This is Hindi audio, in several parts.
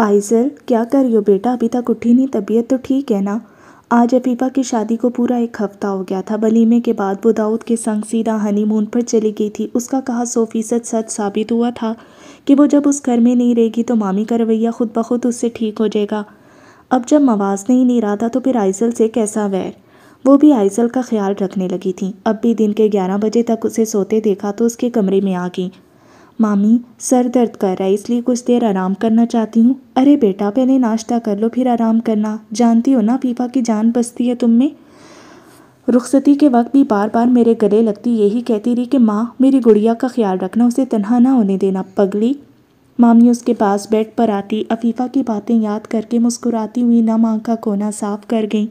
आइज़ल क्या कर रही हो बेटा अभी तक उठी नहीं तबीयत तो ठीक है ना आज अफीफा की शादी को पूरा एक हफ्ता हो गया था बलीमे के बाद वो दाऊद के संग सीधा हनीमून पर चली गई थी उसका कहा सौ फीसद सच साबित हुआ था कि वो जब उस घर में नहीं रहेगी तो मामी का रवैया खुद ब खुद उससे ठीक हो जाएगा अब जब मवाज नहीं नहीं रहा था तो फिर आइजल से कैसा वैर वो भी आइजल का ख्याल रखने लगी थी अब भी दिन के ग्यारह बजे तक उसे सोते देखा तो उसके कमरे में आ गई मामी सर दर्द कर रहा है इसलिए कुछ देर आराम करना चाहती हूँ अरे बेटा पहले नाश्ता कर लो फिर आराम करना जानती हो ना फीफा की जान बसती है तुम में रुखसती के वक्त भी बार बार मेरे गले लगती यही कहती रही कि माँ मेरी गुड़िया का ख्याल रखना उसे तनहा ना होने देना पगली मामी उसके पास बेड पर आती अफीफ़ा की बातें याद करके मुस्कुराती हुई ना माँ का कोना साफ कर गई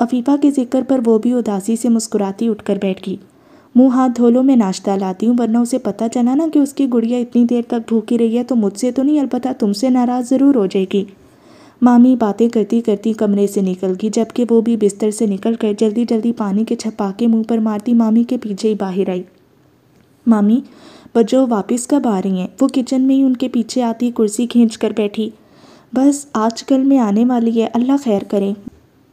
अफीफ़ा के जिक्र पर वो भी उदासी से मुस्कुराती उठकर बैठ गई मुँह हाथ धो लो मैं नाश्ता लाती हूँ वरना उसे पता चला ना कि उसकी गुड़िया इतनी देर तक भूखी रही है तो मुझसे तो नहीं अलबत्ता तुमसे नाराज़ ज़रूर हो जाएगी मामी बातें करती करती कमरे से निकल गई जबकि वो भी बिस्तर से निकल कर जल्दी जल्दी पानी के छपा के मुँह पर मारती मामी के पीछे ही बाहर आई मामी बजो वापस कब आ रही हैं वो किचन में ही उनके पीछे आती कुर्सी खींच कर बैठी बस आजकल में आने वाली है अल्लाह खैर करे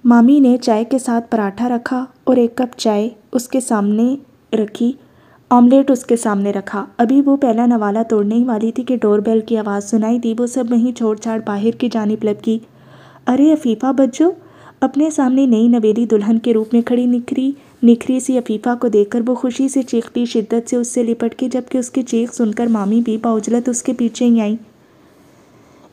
मामी ने चाय के साथ पराठा रखा और एक कप चाय उसके सामने रखी ऑमलेट उसके सामने रखा अभी वो पहला नवाला तोड़ने ही वाली थी कि डोरबेल की आवाज़ सुनाई दी वो सब वहीं छोड़ छाड़ बाहर की जानब लपकी अरे अफीफ़ा बच्चो अपने सामने नई नवेली दुल्हन के रूप में खड़ी निखरी निखरी सी अफीफ़ा को देखकर वो खुशी से चीखती शिद्दत से उससे लिपट के जबकि उसकी चीख सुनकर मामी भी बाउजलत उसके पीछे ही आई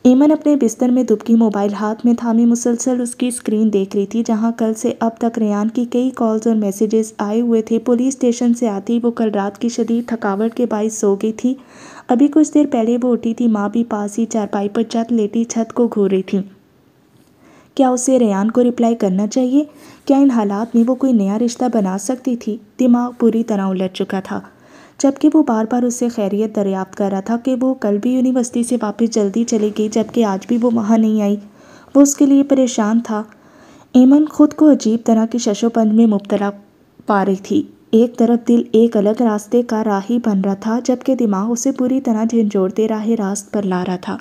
ऐमन अपने बिस्तर में दुबकी मोबाइल हाथ में थामी मुसलसल उसकी स्क्रीन देख रही थी जहां कल से अब तक रेयान की कई कॉल्स और मैसेजेस आए हुए थे पुलिस स्टेशन से आती वो कल रात की शदीद थकावट के बाईस सो गई थी अभी कुछ देर पहले वो उठी थी माँ भी पास ही चारपाई पर छत लेटी छत को घूर रही थी क्या उसे रेयान को रिप्लाई करना चाहिए क्या इन हालात में वो कोई नया रिश्ता बना सकती थी दिमाग पूरी तरह उलट चुका था जबकि वो बार बार उससे खैरियत दरियाफ्त कर रहा था कि वो कल भी यूनिवर्सिटी से वापस जल्दी चली गई जबकि आज भी वो वहाँ नहीं आई वो उसके लिए परेशान था ऐमन खुद को अजीब तरह के शशोपंज में मुबतला पा रही थी एक तरफ दिल एक अलग रास्ते का राही बन रहा था जबकि दिमाग उसे पूरी तरह झंझोड़ते राह रास्त पर ला रहा था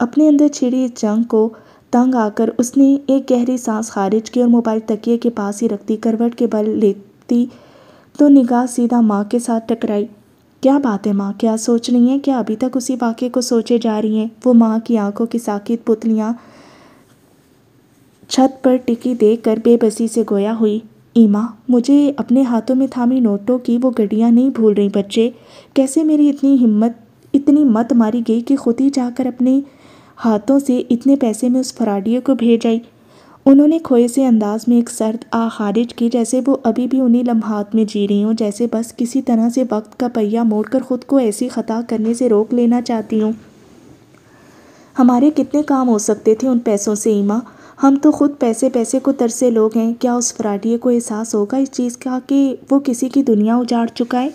अपने अंदर छिड़ी जंग को तंग आकर उसने एक गहरी सांस खारिज की और मोबाइल तकिए के पास ही रखती करवट के बल लेती तो निगाह सीधा माँ के साथ टकराई क्या बात है माँ क्या सोच रही हैं क्या अभी तक उसी वाक्य को सोचे जा रही हैं वो माँ की आंखों की साकित पुतलियाँ छत पर टिकी देख कर बेबसी से गोया हुई ईमा मुझे अपने हाथों में थामी नोटों की वो गड्डियाँ नहीं भूल रही बच्चे कैसे मेरी इतनी हिम्मत इतनी मत मारी गई कि खुद ही जाकर अपने हाथों से इतने पैसे में उस फराडिये को भेज आई उन्होंने खोए से अंदाज में एक सर्द आ खारिज की जैसे वो अभी भी उन्हीं लम्हात में जी रही हूँ जैसे बस किसी तरह से वक्त का पहिया मोड़कर ख़ुद को ऐसी ख़ता करने से रोक लेना चाहती हूँ हमारे कितने काम हो सकते थे उन पैसों से ईमा हम तो ख़ुद पैसे पैसे को तरसे लोग हैं क्या उस फराटिए को एहसास होगा इस चीज़ का कि वो किसी की दुनिया उजाड़ चुका है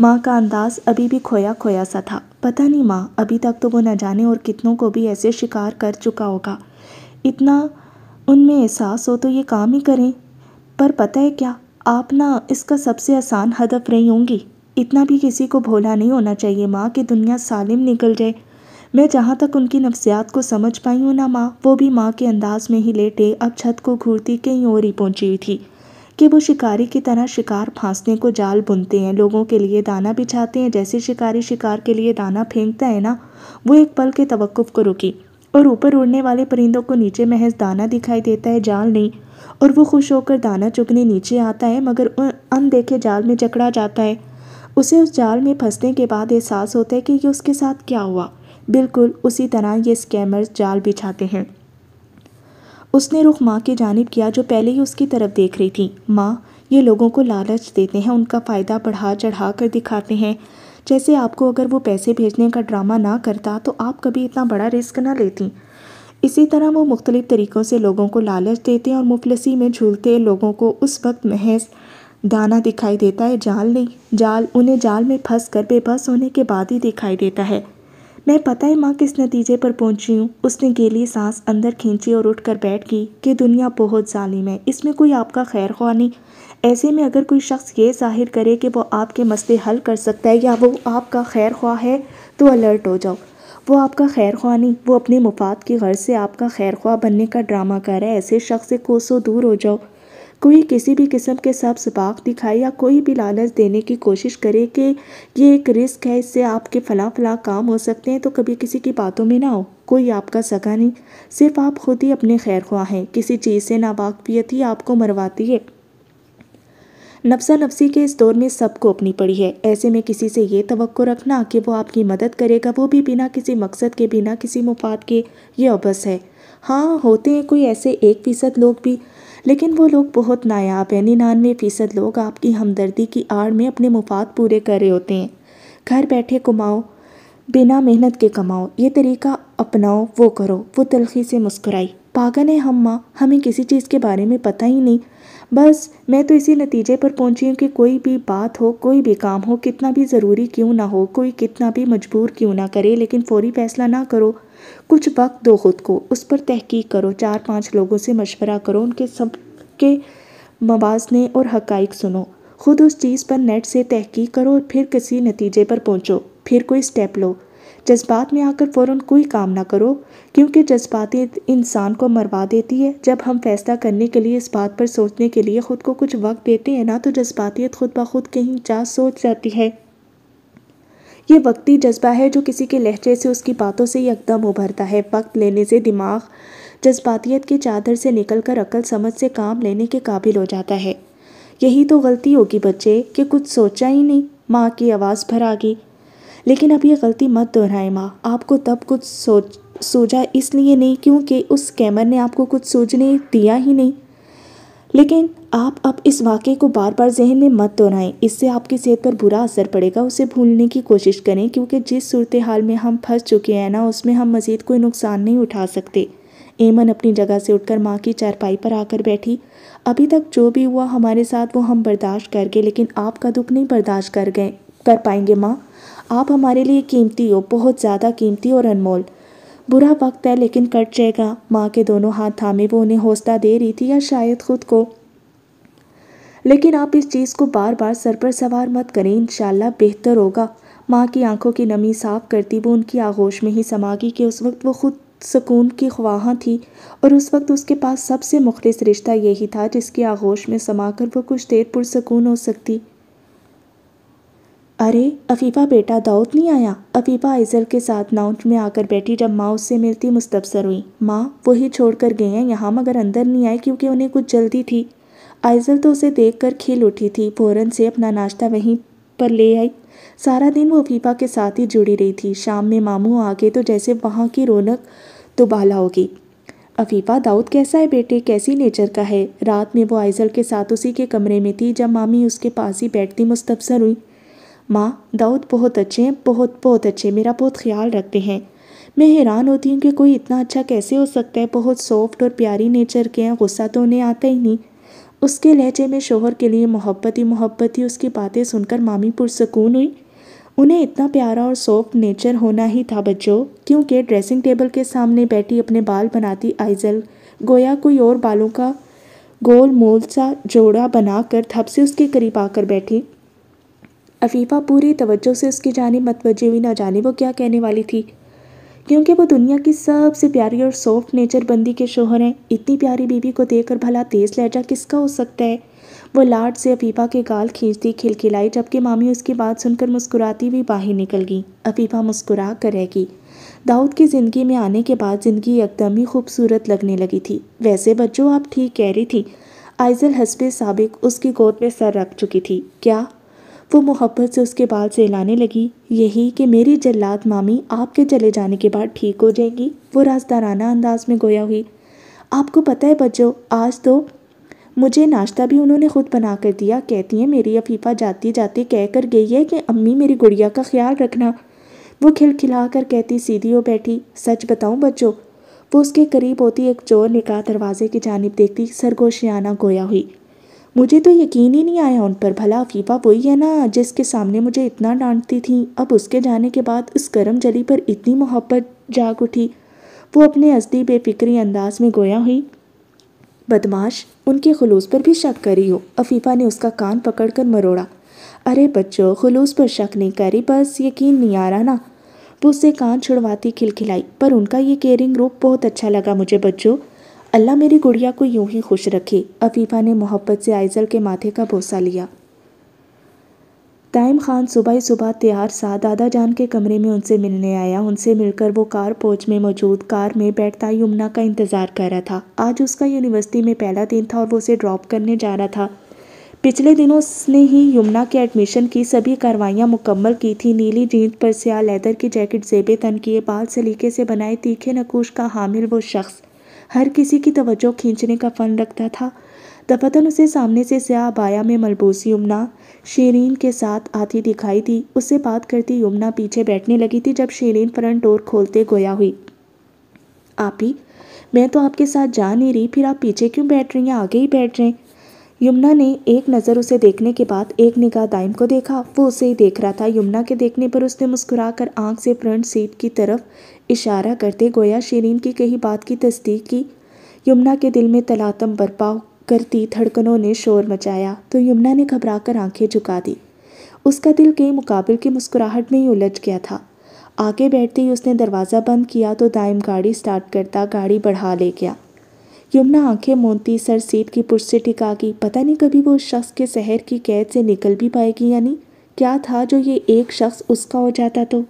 माँ का अंदाज़ अभी भी खोया खोया सा था पता नहीं माँ अभी तक तो वो न जाने और कितनों को भी ऐसे शिकार कर चुका होगा इतना उनमें एहसास हो तो ये काम ही करें पर पता है क्या आप ना इसका सबसे आसान हदफ रही होंगी इतना भी किसी को भोला नहीं होना चाहिए माँ कि दुनिया सालिम निकल जाए मैं जहाँ तक उनकी नफ्सियात को समझ पाई हूँ ना माँ वो भी माँ के अंदाज में ही लेटे अब छत को घूरती कहीं और ही पहुँची हुई थी कि वो शिकारी की तरह शिकार फांसने को जाल बुनते हैं लोगों के लिए दाना बिछाते हैं जैसे शिकारी शिकार के लिए दाना फेंकता है ना वो एक पल के तवक़ को रुकी और ऊपर उड़ने वाले परिंदों को नीचे महज दाना दिखाई देता है जाल नहीं और वो खुश होकर दाना चुगने नीचे आता है मगर अनदेखे जाल में जकड़ा जाता है उसे उस जाल में फंसने के बाद एहसास होता है कि ये उसके साथ क्या हुआ बिल्कुल उसी तरह ये स्कैमर्स जाल बिछाते हैं उसने रुख माँ की जानब किया जो पहले ही उसकी तरफ देख रही थी माँ ये लोगों को लालच देते हैं उनका फ़ायदा बढ़ा चढ़ा कर दिखाते हैं जैसे आपको अगर वो पैसे भेजने का ड्रामा ना करता तो आप कभी इतना बड़ा रिस्क ना लेती इसी तरह वो मुख्तलिफ़ तरीक़ों से लोगों को लालच देते हैं और मुफलसी में झूलते लोगों को उस वक्त महज दाना दिखाई देता है जाल नहीं जाल उन्हें जाल में फंस कर बेबस होने के बाद ही दिखाई देता है मैं पता है माँ किस नतीजे पर पहुँची हूँ उसने गीली सांस अंदर खींची और उठकर बैठ गई कि दुनिया बहुत जालिम है इसमें कोई आपका खैर ख्वा नहीं ऐसे में अगर कोई शख्स ये जाहिर करे कि वो आपके मसले हल कर सकता है या वो आपका खैर ख्वाह है तो अलर्ट हो जाओ वो आपका खैर ख्वा नहीं वो अपने मुफाद की गर्ज से आपका खैर ख्वाह बनने का ड्रामा कर रहा है ऐसे शख्स से कोसों दूर हो जाओ कोई किसी भी किस्म के सब सबाक दिखाए या कोई भी लालच देने की कोशिश करे कि ये एक रिस्क है इससे आपके फला फला काम हो सकते हैं तो कभी किसी की बातों में ना हो कोई आपका सगा नहीं सिर्फ आप खुद ही अपने खैर ख्वाह हैं किसी चीज़ से नावाकफियत ही आपको मरवाती है नफसा नफसी के इस दौर में सबको अपनी पड़ी है ऐसे में किसी से ये तो रखना कि वो आपकी मदद करेगा वो भी बिना किसी मकसद के बिना किसी मुफाद के ये अबस है हाँ होते हैं कोई ऐसे एक फ़ीसद लोग भी लेकिन वो लोग बहुत नायाब हैं निन्यानवे फ़ीसद लोग आपकी हमदर्दी की आड़ में अपने मुफाद पूरे कर रहे होते हैं घर बैठे कमाओ बिना मेहनत के कमाओ ये तरीका अपनाओ वो करो वो तलखी से मुस्कुराई पागल है हम माँ हमें किसी चीज़ के बारे में पता ही नहीं बस मैं तो इसी नतीजे पर पहुंची हूँ कि कोई भी बात हो कोई भी काम हो कितना भी ज़रूरी क्यों ना हो कोई कितना भी मजबूर क्यों ना करे लेकिन फ़ौरी फैसला ना करो कुछ वक्त दो ख़ुद को उस पर तहकीक करो चार पांच लोगों से मशवरा करो उनके सब के मवाजने और हकाइक सुनो खुद उस चीज़ पर नेट से तहकीक करो और फिर किसी नतीजे पर पहुँचो फिर कोई स्टेप लो जज्बात में आकर फ़ौरन कोई काम ना करो क्योंकि जज्बातें इंसान को मरवा देती है जब हम फैसला करने के लिए इस बात पर सोचने के लिए ख़ुद को कुछ वक्त देते हैं ना तो जज्बातीत खुद ब खुद कहीं जा सोच जाती है ये वक्ती जज्बा है जो किसी के लहजे से उसकी बातों से यकदम उभरता है वक्त लेने से दिमाग जज्बातीत की चादर से निकल कर अकल समझ से काम लेने के काबिल हो जाता है यही तो गलती होगी बच्चे कि कुछ सोचा ही नहीं माँ की आवाज़ भर आ गई लेकिन अब ये गलती मत दोहराएं माँ आपको तब कुछ सोच सोचा इसलिए नहीं क्योंकि उस कैमर ने आपको कुछ सोचने दिया ही नहीं लेकिन आप अब इस वाक़े को बार बार जहन में मत दोहराएं इससे आपकी सेहत पर बुरा असर पड़ेगा उसे भूलने की कोशिश करें क्योंकि जिस सूरत हाल में हम फंस चुके हैं ना उसमें हम मज़ीद कोई नुकसान नहीं उठा सकते एमन अपनी जगह से उठकर माँ की चारपाई पर आकर बैठी अभी तक जो भी हुआ हमारे साथ वो हम बर्दाश्त कर गए लेकिन आपका दुख नहीं बर्दाश्त कर गए कर पाएंगे माँ आप हमारे लिए कीमती हो बहुत ज़्यादा कीमती और अनमोल बुरा वक्त है लेकिन कट जाएगा माँ के दोनों हाथ थामे वो उन्हें हौसला दे रही थी या शायद खुद को लेकिन आप इस चीज़ को बार बार सर पर सवार मत करें इन बेहतर होगा माँ की आंखों की नमी साफ करती वो उनकी आगोश में ही समा गई कि उस वक्त वो खुद सुकून की ख्वाह थी और उस वक्त उसके पास सबसे मुखलिस रिश्ता यही था जिसकी आगोश में समा कर वो कुछ देर पुरसकून हो सकती अरे अफीफा बेटा दाऊद नहीं आया अफीफा आइजर के साथ नाउंज में आकर बैठी जब माँ उससे मिलती मुस्तबसर हुई माँ वो ही छोड़ कर गए हैं यहाँ मगर अंदर नहीं आए क्योंकि उन्हें कुछ जल्दी थी आइजल तो उसे देख कर खिल उठी थी फौरन से अपना नाश्ता वहीं पर ले आई सारा दिन वो अफीफा के साथ ही जुड़ी रही थी शाम में मामू आ गए तो जैसे वहाँ की रौनक दुबाला होगी अफीफा दाऊद कैसा है बेटे कैसी नेचर का है रात में वो आइजल के साथ उसी के कमरे में थी जब मामी उसके पास ही बैठती मुस्तबसर हुई माँ दाऊद बहुत अच्छे हैं बहुत बहुत अच्छे मेरा बहुत ख्याल रखते हैं मैं हैरान होती हूँ कि कोई इतना अच्छा कैसे हो सकता है बहुत सॉफ्ट और प्यारी नेचर के हैं गुस्सा तो उन्हें आता ही नहीं उसके लहजे में शोहर के लिए मोहब्बत ही मोहब्बत ही उसकी बातें सुनकर मामी पुरसकून हुई उन्हें इतना प्यारा और सॉफ्ट नेचर होना ही था बच्चों क्योंकि ड्रेसिंग टेबल के सामने बैठी अपने बाल बनाती आइजल गोया कोई और बालों का गोल मोल सा जोड़ा बनाकर थप से उसके करीब आकर बैठी अफीफ़ा पूरी तवज्जो से उसकी जानी मतवजी हुई ना जाने वो क्या कहने वाली थी क्योंकि वो दुनिया की सबसे प्यारी और सॉफ्ट नेचर बंदी के शोहर हैं इतनी प्यारी बीबी को देखकर भला तेज़ लहजा किसका हो सकता है वो लाड से अफीफ़ा के गाल खींचती खिलखिलाई जबकि मामी उसकी बात सुनकर मुस्कुराती हुई बाहर निकल गई अफीफ़ा मुस्कुरा कर रह गई दाऊद की ज़िंदगी में आने के बाद ज़िंदगी एकदम ही खूबसूरत लगने लगी थी वैसे बच्चों आप ठीक कह रही थी आइजल हसब सबक उसकी गोद में सर रख चुकी थी क्या वो मोहब्बत से उसके बाल सहलाने लगी यही कि मेरी जल्लाद मामी आपके चले जाने के बाद ठीक हो जाएगी वो राजदाराना अंदाज में गोया हुई आपको पता है बच्चों आज तो मुझे नाश्ता भी उन्होंने ख़ुद बना कर दिया कहती हैं मेरी अफीफ़ा जाती जाती कह कर गई है कि अम्मी मेरी गुड़िया का ख्याल रखना वो खिलखिला कर कहती सीधी हो बैठी सच बताऊं बच्चों वो उसके करीब होती एक चोर निकाह दरवाजे की जानब देखती सरगोशियाना गोया हुई मुझे तो यकीन ही नहीं आया उन पर भला अफीफा वही है ना जिसके सामने मुझे इतना डांटती थी अब उसके जाने के बाद उस गर्म जली पर इतनी मोहब्बत जाग उठी वो अपने असली बेफिक्री अंदाज में गोया हुई बदमाश उनके खलूस पर भी शक करी हो अफीफा ने उसका कान पकड़कर मरोड़ा अरे बच्चों खलूस पर शक नहीं करी बस यकीन नहीं आ रहा ना वो उससे कान छुड़वाती खिलखिलाई पर उनका ये केयरिंग रूप बहुत अच्छा लगा मुझे बच्चों अल्लाह मेरी गुड़िया को यूं ही खुश रखे अफीफा ने मोहब्बत से आइजल के माथे का भोसा लिया ताइम खान सुबह ही सुबह तैयार सा दादा जान के कमरे में उनसे मिलने आया उनसे मिलकर वो कार पोच में मौजूद कार में बैठता यमुना का इंतज़ार कर रहा था आज उसका यूनिवर्सिटी में पहला दिन था और वो उसे ड्रॉप करने जा रहा था पिछले दिनों उसने ही यमुना के एडमिशन की सभी कार्रवाइयाँ मुकम्मल की थी नीली जींद पर स्या लेदर की जैकेट जेबे तन किए बाल सलीके से बनाए तीखे नकूश का हामिल वो शख्स हर किसी की तवज्जो खींचने का फन रखता था दफतन उसे सामने से स्या बाया में मलबूसी यमुना शेरीन के साथ आती दिखाई थी उससे बात करती यमुना पीछे बैठने लगी थी जब शेरीन फ्रंट डोर खोलते गोया हुई आप ही मैं तो आपके साथ जा नहीं रही फिर आप पीछे क्यों बैठ रही हैं आगे ही बैठ रहे हैं यमुना ने एक नज़र उसे देखने के बाद एक निगाह दाइम को देखा वो उसे ही देख रहा था यमुना के देखने पर उसने मुस्कुराकर आंख से फ्रंट सीट की तरफ इशारा करते गोया शीरीन की कही बात की तस्दीक की यमुना के दिल में तलातम बर्पा करती धड़कनों ने शोर मचाया तो यमुना ने घबराकर आंखें झुका दी उसका दिल कई मुकाबिल की मुस्कुराहट में ही उलझ गया था आगे बैठते ही उसने दरवाज़ा बंद किया तो दाइम गाड़ी स्टार्ट करता गाड़ी बढ़ा ले गया यमुना आंखें मोनती सर सीट की पुछ से ठिकाकी पता नहीं कभी वो शख्स के शहर की कैद से निकल भी पाएगी यानी क्या था जो ये एक शख्स उसका हो जाता तो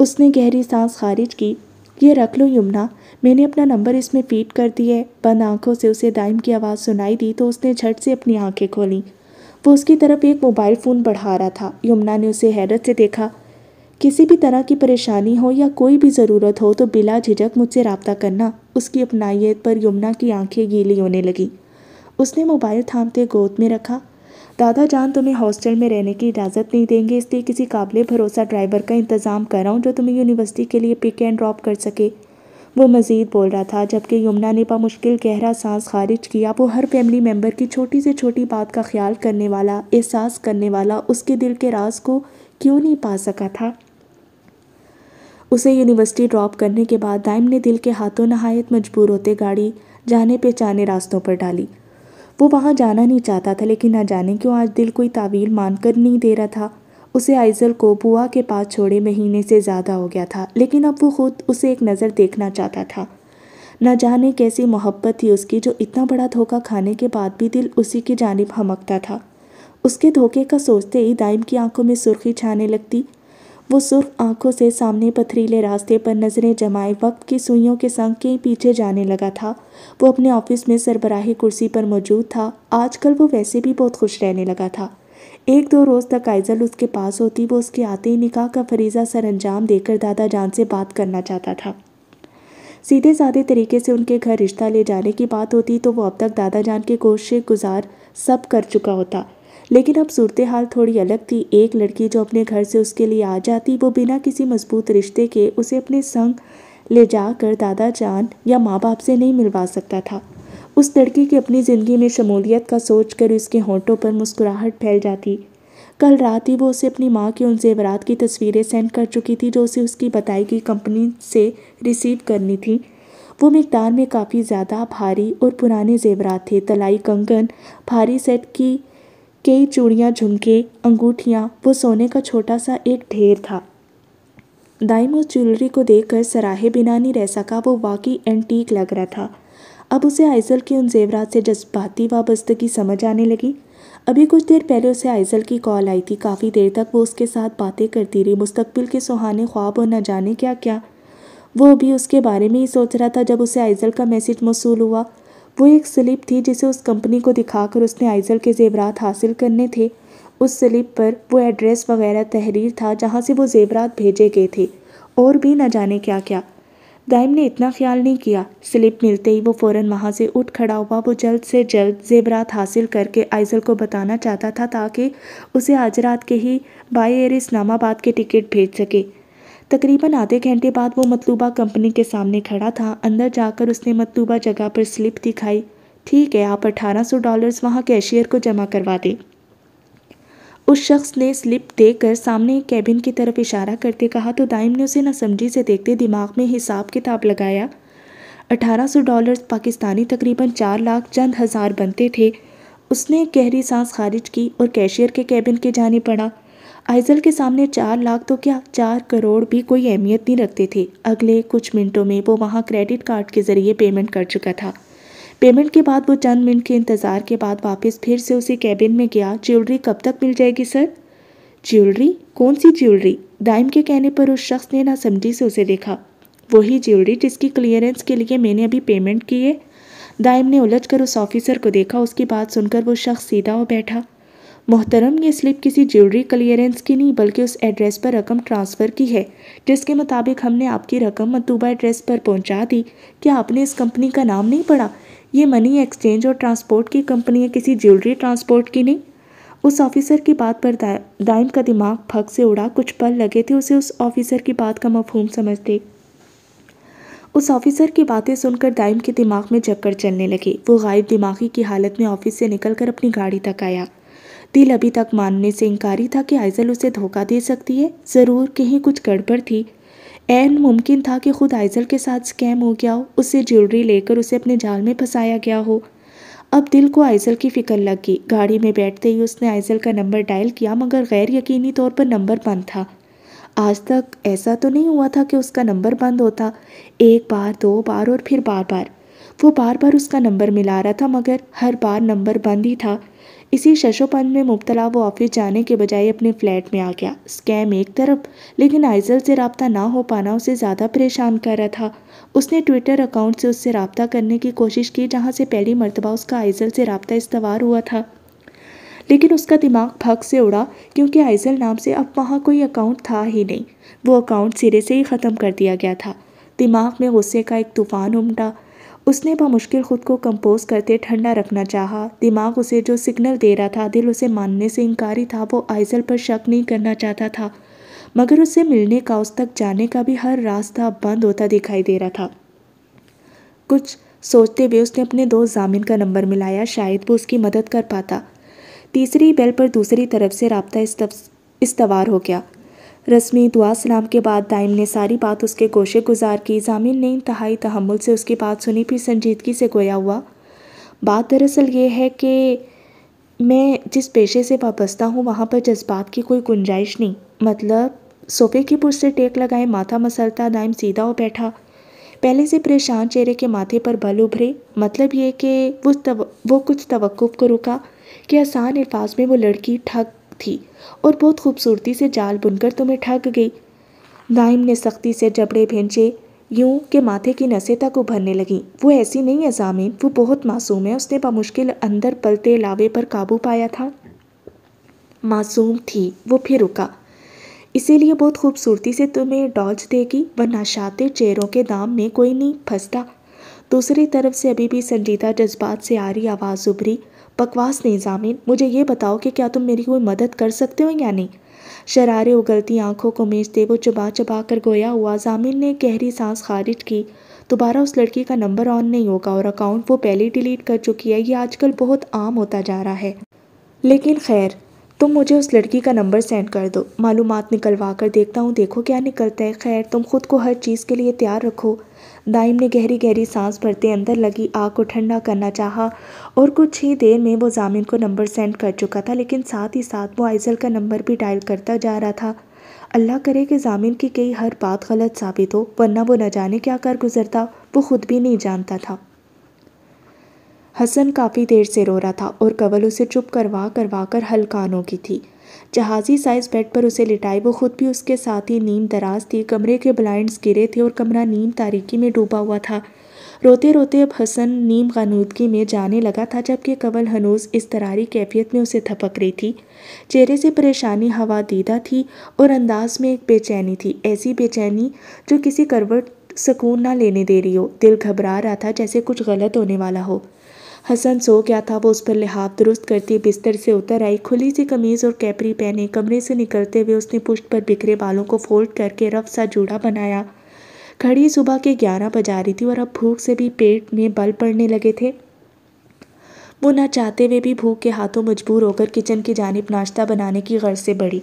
उसने गहरी सांस खारिज की ये रख लो यमुना मैंने अपना नंबर इसमें फीट कर दिया है बंद आंखों से उसे दाइम की आवाज़ सुनाई दी तो उसने झट से अपनी आंखें खोली वो उसकी तरफ एक मोबाइल फ़ोन बढ़ा रहा था यमुना ने उसे हैरत से देखा किसी भी तरह की परेशानी हो या कोई भी ज़रूरत हो तो बिला झिझक मुझसे रबता करना उसकी अपनाइत पर यमुना की आंखें गीली होने लगी उसने मोबाइल थामते गोद में रखा दादा जान तुम्हें हॉस्टल में रहने की इजाज़त नहीं देंगे इसलिए किसी काबिल भरोसा ड्राइवर का इंतज़ाम कर रहा हूँ जो तुम्हें यूनिवर्सिटी के लिए पिक एंड ड्रॉप कर सके वो मज़ीद बोल रहा था जबकि यमुना ने बामुश्किल गहरा सांस खारिज किया वो हर फैमिली मेम्बर की छोटी से छोटी बात का ख्याल करने वाला एहसास करने वाला उसके दिल के राज को क्यों नहीं पा सका था उसे यूनिवर्सिटी ड्रॉप करने के बाद दाइम ने दिल के हाथों नहायत मजबूर होते गाड़ी जाने पहचाने रास्तों पर डाली वो वहाँ जाना नहीं चाहता था लेकिन ना जाने क्यों आज दिल कोई तावील मानकर नहीं दे रहा था उसे आइजल को बुआ के पास छोड़े महीने से ज़्यादा हो गया था लेकिन अब वो खुद उसे एक नज़र देखना चाहता था न जाने कैसी मोहब्बत थी उसकी जो इतना बड़ा धोखा खाने के बाद भी दिल उसी की जानब हमकता था उसके धोखे का सोचते ही दाइम की आंखों में सुर्खी छाने लगती वो सुर्ख आंखों से सामने पथरीले रास्ते पर नज़रें जमाए वक्त की सुइयों के संग के पीछे जाने लगा था वो अपने ऑफिस में सरबराही कुर्सी पर मौजूद था आजकल वो वैसे भी बहुत खुश रहने लगा था एक दो रोज़ तक आइजल उसके पास होती वो उसके आते ही निकाह का फरीजा सर अंजाम देकर दादा जान से बात करना चाहता था सीधे साधे तरीके से उनके घर रिश्ता ले जाने की बात होती तो वो अब तक दादा जान के कोशिश गुजार सब कर चुका होता लेकिन अब सूरत हाल थोड़ी अलग थी एक लड़की जो अपने घर से उसके लिए आ जाती वो बिना किसी मजबूत रिश्ते के उसे अपने संग ले जाकर दादा जान या माँ बाप से नहीं मिलवा सकता था उस लड़की की अपनी ज़िंदगी में शमूलियत का सोच कर उसके होंठों पर मुस्कुराहट फैल जाती कल रात ही वो उसे अपनी माँ के उन जेवरात की तस्वीरें सेंड कर चुकी थी जो उसे उसकी बताई गई कंपनी से रिसीव करनी थी वो मकदार में काफ़ी ज़्यादा भारी और पुराने जेवरात थे तलाई कंगन भारी सेट की कई चूड़ियाँ झुमके अंगूठियाँ वो सोने का छोटा सा एक ढेर था दाइम उस ज्वेलरी को देखकर सराहे बिना नहीं रह सका वो वाकई एंटीक लग रहा था अब उसे आइजल के उन जेवरात से जज्बाती वाबस्तगी समझ आने लगी अभी कुछ देर पहले उसे आइजल की कॉल आई थी काफ़ी देर तक वो उसके साथ बातें करती रही मुस्तबिल के सुहाने ख्वाब और न जाने क्या क्या वो अभी उसके बारे में ही सोच रहा था जब उसे आइजल का मैसेज मौसू हुआ वो एक स्लिप थी जिसे उस कंपनी को दिखाकर उसने आइजल के जेवरात हासिल करने थे उस स्लिप पर वो एड्रेस वगैरह तहरीर था जहाँ से वो जेवरात भेजे गए थे और भी न जाने क्या क्या दाइम ने इतना ख्याल नहीं किया स्लिप मिलते ही वो फ़ौरन वहाँ से उठ खड़ा हुआ वो जल्द से जल्द जेवरात हासिल करके आइजल को बताना चाहता था ताकि उसे आज रात के ही बाई एयर इस्लामाबाद के टिकट भेज सके तकरीबन आधे घंटे बाद वो मतलूबा कंपनी के सामने खड़ा था अंदर जाकर उसने मतलूबा जगह पर स्लिप दिखाई ठीक है आप अठारह सौ डॉलर्स वहाँ कैशियर को जमा करवा दें उस शख्स ने स्लिप देकर सामने एक कैबिन की तरफ इशारा करते कहा तो दाइम ने उसे नासमझी से देखते दिमाग में हिसाब किताब लगाया अठारह सौ डॉलर्स पाकिस्तानी तकरीबन चार लाख चंद हज़ार बनते थे उसने गहरी सांस खारिज की और कैशियर के कैबिन के जाने पड़ा आइजल के सामने चार लाख तो क्या चार करोड़ भी कोई अहमियत नहीं रखते थे अगले कुछ मिनटों में वो वहाँ क्रेडिट कार्ड के ज़रिए पेमेंट कर चुका था पेमेंट के बाद वो चंद मिनट के इंतज़ार के बाद वापस फिर से उसी कैबिन में गया ज्वेलरी कब तक मिल जाएगी सर ज्वेलरी कौन सी ज्वेलरी डाइम के कहने पर उस शख्स ने ना समझी से उसे देखा वही ज्वेलरी जिसकी क्लियरेंस के लिए मैंने अभी पेमेंट की है दाइम ने उलझ कर उस ऑफिसर को देखा उसकी बात सुनकर वो शख्स सीधा हो बैठा मोहतरम ये स्लिप किसी ज्वेलरी क्लियरेंस की नहीं बल्कि उस एड्रेस पर रकम ट्रांसफ़र की है जिसके मुताबिक हमने आपकी रकम मतूबा एड्रेस पर पहुंचा दी क्या आपने इस कंपनी का नाम नहीं पढ़ा ये मनी एक्सचेंज और ट्रांसपोर्ट की कंपनी है किसी ज्वेलरी ट्रांसपोर्ट की नहीं उस ऑफिसर की बात पर दाइम का दिमाग फक से उड़ा कुछ पल लगे थे उसे उस ऑफिसर की बात का मफहूम समझते उस ऑफिसर की बातें सुनकर दाइम के दिमाग में चक्कर चलने लगे वो गायब दिमागी की हालत में ऑफिस से निकलकर अपनी गाड़ी तक आया दिल अभी तक मानने से इंकारी था कि आइजल उसे धोखा दे सकती है ज़रूर कहीं कुछ गड़बड़ थी एन मुमकिन था कि खुद आइजल के साथ स्कैम हो गया हो उससे ज्वेलरी लेकर उसे अपने जाल में फंसाया गया हो अब दिल को आइजल की फिक्र लग गई गाड़ी में बैठते ही उसने आइजल का नंबर डायल किया मगर गैर यकीनी तौर पर नंबर बंद था आज तक ऐसा तो नहीं हुआ था कि उसका नंबर बंद होता एक बार दो बार और फिर बार बार वो बार बार उसका नंबर मिला रहा था मगर हर बार नंबर बंद ही था इसी शशोपन में मुबतला वो ऑफिस जाने के बजाय अपने फ्लैट में आ गया स्कैम एक तरफ लेकिन आइजल से रबता ना हो पाना उसे ज़्यादा परेशान कर रहा था उसने ट्विटर अकाउंट से उससे रबता करने की कोशिश की जहाँ से पहली मरतबा उसका आइजल से रबता इस्तवार हुआ था लेकिन उसका दिमाग भग से उड़ा क्योंकि आइजल नाम से अब वहाँ कोई अकाउंट था ही नहीं वो अकाउंट सिरे से ही ख़त्म कर दिया गया था दिमाग में गुस्से का एक तूफ़ान उमटा उसने बमुश्किल खुद को कंपोज करते ठंडा रखना चाहा दिमाग उसे जो सिग्नल दे रहा था दिल उसे मानने से इनकारी था वो आइजल पर शक नहीं करना चाहता था मगर उससे मिलने का उस तक जाने का भी हर रास्ता बंद होता दिखाई दे रहा था कुछ सोचते हुए उसने अपने दोस्त जामिन का नंबर मिलाया शायद वो उसकी मदद कर पाता तीसरी बेल पर दूसरी तरफ से रबता इस्तवार हो गया रस्मी दुआ सलाम के बाद दाइम ने सारी बात उसके गोशे गुजार की जामिन ने इंतहाई तहमुल से उसकी बात सुनी फिर संजीदगी से गोया हुआ बात दरअसल ये है कि मैं जिस पेशे से वाबस्ता हूँ वहाँ पर जज्बात की कोई गुंजाइश नहीं मतलब सोफे की पुर से टेक लगाए माथा मसलता दाइम सीधा हो बैठा पहले से परेशान चेहरे के माथे पर बल उभरे मतलब ये कि वो तव, वो कुछ तवक्फ़ को रुका कि आसान अल्फाज में वो लड़की ठग थी और बहुत खूबसूरती से जाल बुनकर तुम्हें ठग गई नाइम ने सख्ती से जबड़े भेंचे यूं के माथे की नशे तक उभरने लगीं वो ऐसी नहीं है जामिन वो बहुत मासूम है उसने बामुश्किल अंदर पलते लावे पर काबू पाया था मासूम थी वो फिर रुका इसीलिए बहुत खूबसूरती से तुम्हें डॉज देगी वरना नाशाते चेहरों के दाम में कोई नहीं फंसता दूसरी तरफ से अभी भी संजीदा जज्बात से आ रही आवाज़ उभरी बकवास नहीं जामिन मुझे ये बताओ कि क्या तुम मेरी कोई मदद कर सकते हो या नहीं शरारे उगलती आंखों को मेजते वो चबा चबा कर गोया हुआ जामिन ने गहरी सांस खारिज की दोबारा उस लड़की का नंबर ऑन नहीं होगा और अकाउंट वो पहले डिलीट कर चुकी है ये आजकल बहुत आम होता जा रहा है लेकिन खैर तुम मुझे उस लड़की का नंबर सेंड कर दो मालूम निकलवा कर देखता हूँ देखो क्या निकलता है खैर तुम खुद को हर चीज़ के लिए तैयार रखो दाइम ने गहरी गहरी सांस भरते अंदर लगी आग को ठंडा करना चाहा और कुछ ही देर में वो जामिन को नंबर सेंड कर चुका था लेकिन साथ ही साथ वो आइजल का नंबर भी डायल करता जा रहा था अल्लाह करे कि जामिन की कई हर बात गलत साबित हो वरना वो न जाने क्या कर गुजरता वो खुद भी नहीं जानता था हसन काफ़ी देर से रो रहा था और कवल उसे चुप करवा करवा कर हल्कानों की थी जहाज़ी साइज़ बेड पर उसे लिटाए वो खुद भी उसके साथ ही नीम दराज थी कमरे के ब्लाइंड्स गिरे थे और कमरा नीम तारीकी में डूबा हुआ था रोते रोते अब हसन नीम गनूदगी में जाने लगा था जबकि कवल हनूज इस तरारी कैफियत में उसे थपक रही थी चेहरे से परेशानी हवा दीदा थी और अंदाज में एक बेचैनी थी ऐसी बेचैनी जो किसी करवट सुकून ना लेने दे रही हो दिल घबरा रहा था जैसे कुछ गलत होने वाला हो हसन सो गया था वो उस पर लिहाफ दुरुस्त करती बिस्तर से उतर आई खुली सी कमीज़ और कैपरी पहने कमरे से निकलते हुए उसने पुष्ट पर बिखरे बालों को फोल्ड करके रफ सा जूड़ा बनाया घड़ी सुबह के ग्यारह बजा रही थी और अब भूख से भी पेट में बल पड़ने लगे थे वो ना चाहते हुए भी भूख के हाथों मजबूर होकर किचन की जानब नाश्ता बनाने की गर्ज से बढ़ी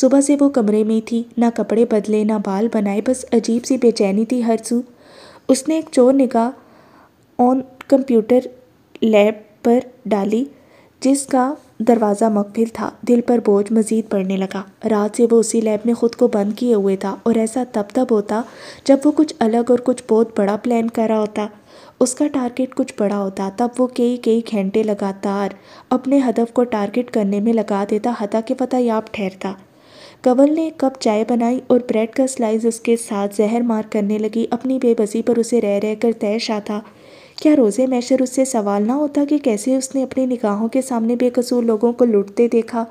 सुबह से वो कमरे में थी ना कपड़े बदले ना बाल बनाए बस अजीब सी बेचैनी थी हर सू उसने एक चोर निगाह ऑन कंप्यूटर लैब पर डाली जिसका दरवाज़ा मक़फिल था दिल पर बोझ मज़ीद पड़ने लगा रात से वो उसी लैब में ख़ुद को बंद किए हुए था और ऐसा तब तब होता जब वो कुछ अलग और कुछ बहुत बड़ा प्लान कर रहा होता उसका टारगेट कुछ बड़ा होता तब वो कई कई घंटे लगातार अपने हदफ को टारगेट करने में लगा देता हता के पता याब ठहरता कंवल ने एक कप चाय बनाई और ब्रेड का स्लाइस उसके साथ जहर मार करने लगी अपनी बेबसी पर उसे रह रह कर तैश आता क्या रोज़े मैशर उससे सवाल ना होता कि कैसे उसने अपनी निगाहों के सामने बेकसूर लोगों को लुटते देखा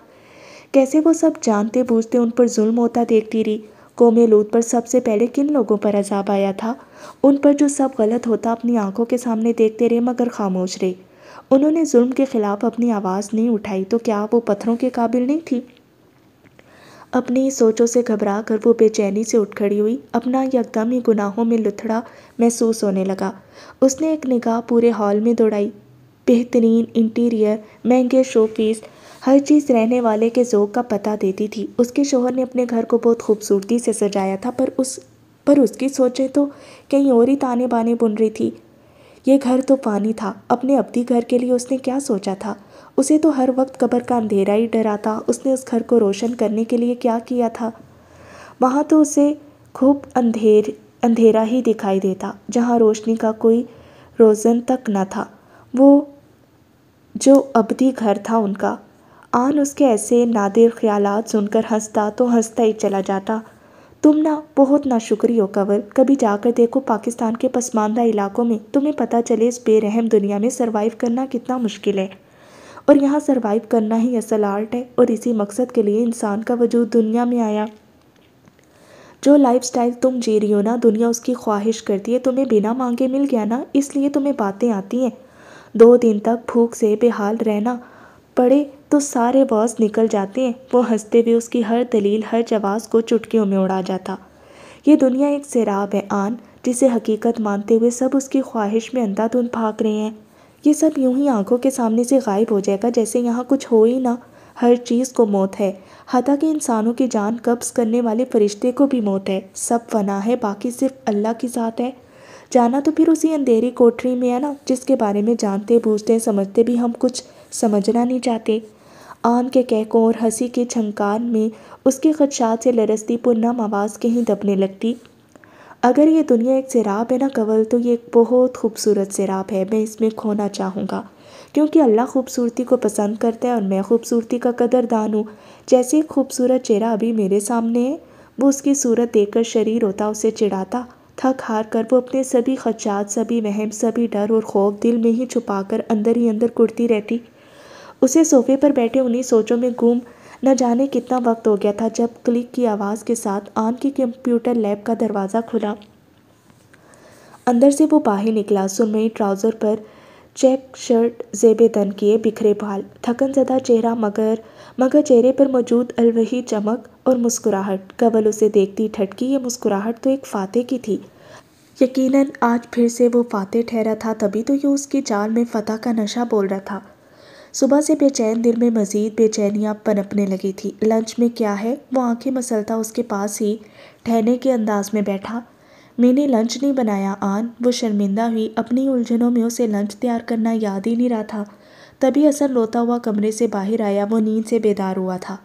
कैसे वो सब जानते बूझते उन पर जुल्म होता देखती रही कौमे लूत पर सबसे पहले किन लोगों पर अजाब आया था उन पर जो सब गलत होता अपनी आंखों के सामने देखते रहे मगर खामोश रहे उन्होंने जुल्म के खिलाफ अपनी आवाज़ नहीं उठाई तो क्या वो पत्थरों के काबिल नहीं थी अपनी सोचों से घबरा कर वो बेचैनी से उठ खड़ी हुई अपना यकदम ही गुनाहों में लुथड़ा महसूस होने लगा उसने एक निगाह पूरे हॉल में दौड़ाई बेहतरीन इंटीरियर महंगे शोपीस हर चीज़ रहने वाले के ज़ोक का पता देती थी उसके शोहर ने अपने घर को बहुत खूबसूरती से सजाया था पर उस पर उसकी सोचें तो कहीं और ही ताने बाने बुन रही थी ये घर तो पानी था अपने अवधि घर के लिए उसने क्या सोचा था उसे तो हर वक्त कब्र का अंधेरा ही डराता उसने उस घर को रोशन करने के लिए क्या किया था वहाँ तो उसे खूब अंधेर अंधेरा ही दिखाई देता जहाँ रोशनी का कोई रोज़न तक न था वो जो अबधी घर था उनका आन उसके ऐसे नादिर ख्याल सुनकर हंसता तो हंसता ही चला जाता तुम ना बहुत ना शुक्री हो कंवर कभी जाकर देखो पाकिस्तान के पसमानदा इलाकों में तुम्हें पता चले इस बेरहम दुनिया में सरवाइव करना कितना मुश्किल है और यहाँ सरवाइव करना ही असल आर्ट है और इसी मकसद के लिए इंसान का वजूद दुनिया में आया जो लाइफस्टाइल तुम जी रही हो ना दुनिया उसकी ख्वाहिश करती है तुम्हें बिना मांगे मिल गया ना इसलिए तुम्हें बातें आती हैं दो दिन तक भूख से बेहाल रहना पड़े तो सारे बॉस निकल जाते हैं वो हंसते हुए उसकी हर दलील हर जवाब को चुटकियों में उड़ा जाता ये दुनिया एक सैराब है आन जिसे हकीकत मानते हुए सब उसकी ख्वाहिश में अंधाधुंध भाग रहे हैं ये सब यूं ही आंखों के सामने से गायब हो जाएगा जैसे यहाँ कुछ हो ही ना हर चीज़ को मौत है हती कि इंसानों की जान कब्ज़ करने वाले फरिश्ते को भी मौत है सब फना है बाकी सिर्फ अल्लाह की ज़ात है जाना तो फिर उसी अंधेरी कोठरी में है ना जिसके बारे में जानते बूझते समझते भी हम कुछ समझना नहीं चाहते आम के कहकों और हंसी के छंकार में उसके खदशात से लरसती पुरनम आवाज़ कहीं दबने लगती अगर ये दुनिया एक सैराब है ना कंवल तो ये एक बहुत खूबसूरत सैराब है मैं इसमें खोना चाहूँगा क्योंकि अल्लाह खूबसूरती को पसंद करता है और मैं खूबसूरती का कदरदान हूँ जैसे एक खूबसूरत चेहरा अभी मेरे सामने है वो उसकी सूरत देखकर शरीर होता उसे चिढ़ाता थक हार कर वो अपने सभी खदशात सभी वहम सभी डर और खौफ दिल में ही छुपा कर अंदर ही अंदर कुड़ती रहती उसे सोफे पर बैठे उन्हीं सोचों में घूम न जाने कितना वक्त हो गया था जब क्लिक की आवाज़ के साथ आन के कंप्यूटर लैब का दरवाज़ा खुला अंदर से वो बाहर निकला सुरमई ट्राउज़र पर चेक शर्ट जेबे तन किए बिखरे बाल थकन ज़दा चेहरा मगर मगर चेहरे पर मौजूद अलवही चमक और मुस्कुराहट कवल उसे देखती ठटकी ये मुस्कुराहट तो एक फाते की थी यकीनन आज फिर से वो फाते ठहरा था तभी तो ये उसकी चाल में फतह का नशा बोल रहा था सुबह से बेचैन दिल में मजीद बेचैनियाँ पनपने लगी थी लंच में क्या है वो आंखें मसलता उसके पास ही ठहरने के अंदाज में बैठा मैंने लंच नहीं बनाया आन वो शर्मिंदा हुई अपनी उलझनों में उसे लंच तैयार करना याद ही नहीं रहा था तभी असर रोता हुआ कमरे से बाहर आया वो नींद से बेदार हुआ था